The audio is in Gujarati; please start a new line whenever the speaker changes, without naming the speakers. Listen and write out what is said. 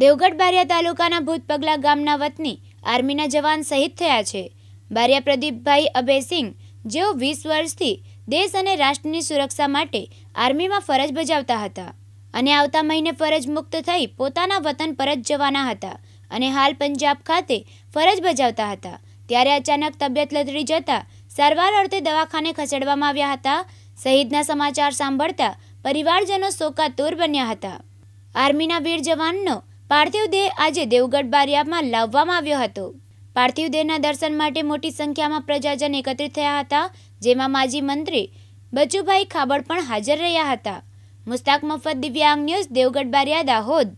દેવગઢ બારિયા તાલુકાના ભૂતપગલા ગામના વતની આર્મીના જવાન શહીદ થયા છે બારિયા પ્રદીપભાઈ અભયસિંહ જેઓ વીસ વર્ષથી દેશ અને રાષ્ટ્રની સુરક્ષા માટે આર્મીમાં ફરજ બજાવતા હતા અને આવતા મહિને ફરજ મુક્ત થઈ પોતાના વતન પરત જવાના હતા અને હાલ પંજાબ ખાતે ફરજ બજાવતા હતા ત્યારે અચાનક તબિયત લથડી જતા સારવાર અર્થે દવાખાને ખસેડવામાં આવ્યા હતા શહીદના સમાચાર સાંભળતા પરિવારજનો શોકાતુર બન્યા હતા આર્મીના વીર જવાનનો પાર્થિવ દેહ આજે દેવગઢ બારિયામાં લાવવામાં આવ્યો હતો પાર્થિવ દેહના દર્શન માટે મોટી સંખ્યામાં પ્રજાજન એકત્રિત થયા હતા જેમાં માજી મંત્રી બચુભાઈ ખાબડ પણ હાજર રહ્યા હતા મુસ્તાક મફત દિવ્યાંગ ન્યૂઝ દેવગઢ બારિયા દાહોદ